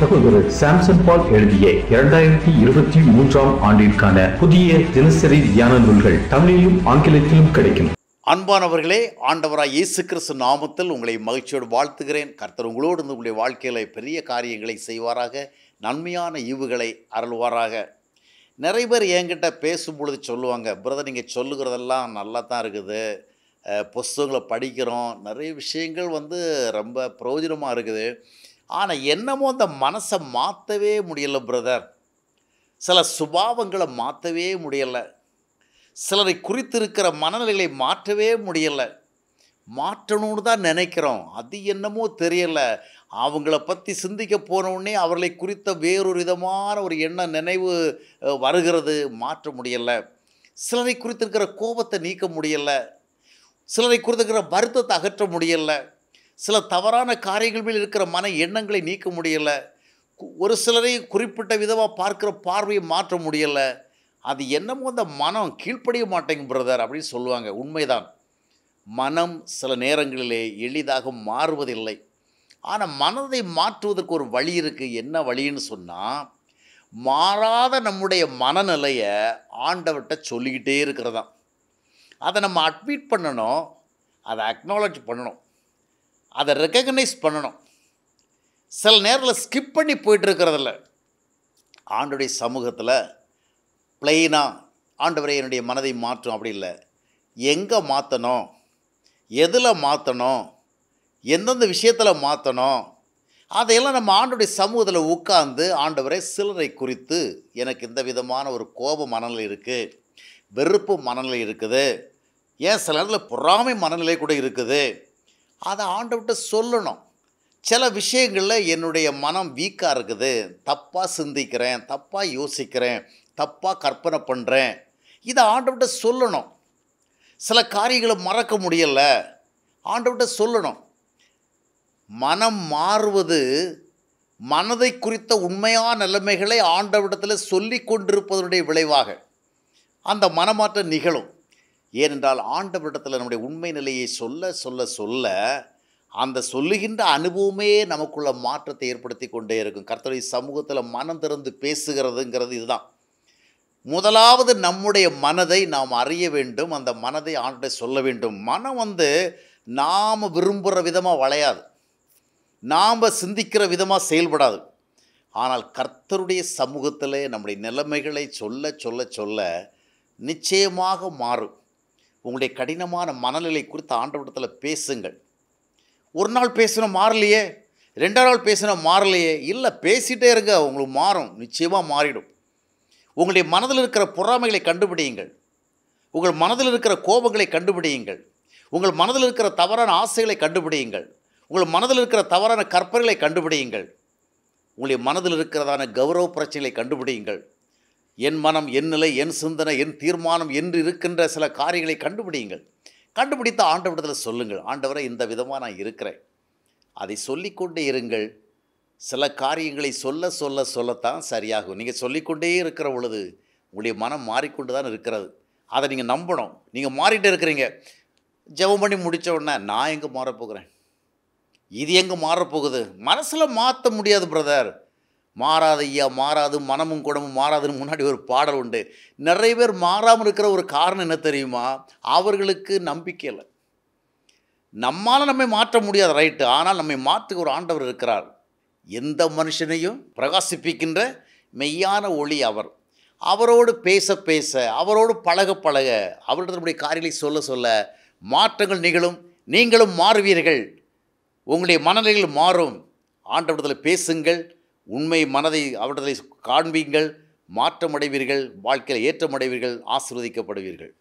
தகவல்கள் சாம்சன் பால் எழுதிய இரண்டாயிரத்தி இருபத்தி மூன்றாம் ஆண்டிற்கான புதிய தினசரி தியான நூல்கள் தமிழிலும் ஆங்கிலத்திலும் கிடைக்கும் அன்பானவர்களே ஆண்டவராய் இயேசு கிறிஸ்து நாமத்தில் உங்களை மகிழ்ச்சியோடு வாழ்த்துகிறேன் கர்த்தர் உங்களோடு உங்களுடைய வாழ்க்கையில் பெரிய காரியங்களை செய்வாராக நன்மையான ஈவுகளை அருள்வாராக நிறைய பேர் என்கிட்ட பேசும்பொழுது சொல்லுவாங்க பிரதர் நீங்கள் சொல்லுகிறதெல்லாம் நல்லா தான் இருக்குது புஸ்தகங்களை படிக்கிறோம் நிறைய விஷயங்கள் வந்து ரொம்ப பிரயோஜனமாக இருக்குது ஆனால் என்னமோ அந்த மனசை மாற்றவே முடியலை பிரதர் சில சுபாவங்களை மாற்றவே முடியலை சிலரை குறித்திருக்கிற மனநிலைகளை மாற்றவே முடியலை மாற்றணும்னு தான் நினைக்கிறோம் அது என்னமோ தெரியலை அவங்கள பற்றி சிந்திக்க போனவுடனே அவர்களை குறித்த வேறொரு விதமான ஒரு எண்ண நினைவு வருகிறது மாற்ற முடியலை சிலரை குறித்திருக்கிற கோபத்தை நீக்க முடியலை சிலரை குறித்திருக்கிற வருத்தத்தை அகற்ற முடியலை சில தவறான காரியங்கள் மேல் இருக்கிற மன எண்ணங்களை நீக்க முடியலை ஒரு சிலரை குறிப்பிட்ட விதமாக பார்க்குற பார்வையை மாற்ற முடியலை அது என்னமோ அந்த மனம் கீழ்ப்படிய மாட்டேங்க பிரதர் அப்படின்னு சொல்லுவாங்க உண்மைதான் மனம் சில நேரங்களிலே எளிதாக மாறுவதில்லை ஆனால் மனதை மாற்றுவதற்கு ஒரு வழி இருக்குது என்ன வழின்னு சொன்னால் மாறாத நம்முடைய மனநிலையை ஆண்டவர்கிட்ட சொல்லிக்கிட்டே இருக்கிறதான் அதை நம்ம அட்மிட் பண்ணணும் அதை அக்னாலஜ் பண்ணணும் அதை ரெக்கக்னைஸ் பண்ணணும் சில நேரத்தில் ஸ்கிப் பண்ணி போயிட்டுருக்கிறதில்ல ஆண்டுடைய சமூகத்தில் பிளெயினாக ஆண்டவரை என்னுடைய மனதை மாற்றும் அப்படி இல்லை எங்கே மாற்றணும் எதில் மாற்றணும் எந்தெந்த விஷயத்தில் மாற்றணும் அதையெல்லாம் நம்ம ஆண்டுடைய சமூகத்தில் உட்கார்ந்து ஆண்டவரை சிலரை குறித்து எனக்கு இந்த விதமான ஒரு கோப மனநிலை இருக்குது வெறுப்பு மனநிலை இருக்குது ஏன் சில நேரத்தில் பொறாமை மனநிலை கூட இருக்குது அதை ஆண்டவிட்ட சொல்லணும் சில விஷயங்களில் என்னுடைய மனம் வீக்காக இருக்குது தப்பாக சிந்திக்கிறேன் தப்பாக யோசிக்கிறேன் தப்பாக கற்பனை பண்ணுறேன் இதை ஆண்டவிட்ட சொல்லணும் சில காரியங்களை மறக்க முடியல ஆண்டவிட்ட சொல்லணும் மனம் மாறுவது மனதை குறித்த உண்மையான நிலைமைகளை ஆண்டவிடத்தில் சொல்லி கொண்டிருப்பதனுடைய விளைவாக அந்த மனமாற்றம் நிகழும் ஏனென்றால் ஆண்டவரிடத்தில் நம்முடைய உண்மை நிலையை சொல்ல சொல்ல சொல்ல அந்த சொல்லுகின்ற அனுபவமே நமக்குள்ள மாற்றத்தை ஏற்படுத்தி கொண்டே இருக்கும் கர்த்தருடைய சமூகத்தில் மனம் திறந்து பேசுகிறதுங்கிறது இதுதான் முதலாவது நம்முடைய மனதை நாம் அறிய வேண்டும் அந்த மனதை ஆண்டை சொல்ல வேண்டும் மனம் வந்து நாம் விரும்புகிற விதமாக வளையாது நாம் சிந்திக்கிற விதமாக செயல்படாது ஆனால் கர்த்தருடைய சமூகத்தில் நம்முடைய நிலைமைகளை சொல்ல சொல்ல சொல்ல நிச்சயமாக மாறும் உங்களுடைய கடினமான மனநிலை குறித்து ஆண்டவரிடத்தில் பேசுங்கள் ஒரு நாள் பேசணும் மாறலையே ரெண்டாம் நாள் பேசணும் மாறலையே இல்லை பேசிகிட்டே இருங்க உங்களுக்கு மாறும் நிச்சயமாக மாறிடும் உங்களுடைய மனதில் இருக்கிற பொறாமைகளை கண்டுபிடியுங்கள் உங்கள் மனதில் இருக்கிற கோபங்களை கண்டுபிடியுங்கள் உங்கள் மனதில் இருக்கிற தவறான ஆசைகளை கண்டுபிடியுங்கள் உங்கள் மனதில் இருக்கிற தவறான கற்பனைகளை கண்டுபிடியுங்கள் உங்களுடைய மனதில் இருக்கிறதான கௌரவ பிரச்சனைகளை கண்டுபிடியுங்கள் என் மனம் என் நிலை என் சிந்தனை என் தீர்மானம் என்று இருக்கின்ற சில காரியங்களை கண்டுபிடியுங்கள் கண்டுபிடித்து விடத்தில் சொல்லுங்கள் ஆண்டவரை இந்த விதமாக நான் இருக்கிறேன் அதை சொல்லிக்கொண்டே இருங்கள் சில காரியங்களை சொல்ல சொல்ல சொல்லத்தான் சரியாகும் நீங்கள் சொல்லிக்கொண்டே இருக்கிற பொழுது உங்களுடைய மனம் மாறிக்கொண்டு தான் இருக்கிறது அதை நீங்கள் நம்பணும் நீங்கள் மாறிட்டு இருக்கிறீங்க ஜெபம் பண்ணி முடித்த உடனே நான் எங்கே மாறப்போகிறேன் இது எங்கே மாறப்போகுது மனசில் மாற்ற முடியாது பிரதர் மாறாத ஐயா மாறாது மனமும் குடமும் மாறாதுன்னு முன்னாடி ஒரு பாடல் உண்டு நிறைய பேர் மாறாமல் இருக்கிற ஒரு காரணம் என்ன தெரியுமா அவர்களுக்கு நம்பிக்கை இல்லை நம்மால் நம்மை மாற்ற முடியாது ரைட்டு ஆனால் நம்மை மாற்றுக்கு ஒரு ஆண்டவர் இருக்கிறார் எந்த மனுஷனையும் பிரகாசிப்பிக்கின்ற மெய்யான ஒளி அவர் அவரோடு பேச பேச அவரோடு பழக பழக அவர்களுடைய காரியங்களை சொல்ல சொல்ல மாற்றங்கள் நிகழும் நீங்களும் மாறுவீர்கள் உங்களுடைய மனநிலைகள் மாறும் ஆண்டவரத்தில் பேசுங்கள் உண்மை மனதை அவர்களை காண்பீங்கள் மாற்றமடைவீர்கள் வாழ்க்கையில் ஏற்றமடைவீர்கள் ஆசிர்வதிக்கப்படுவீர்கள்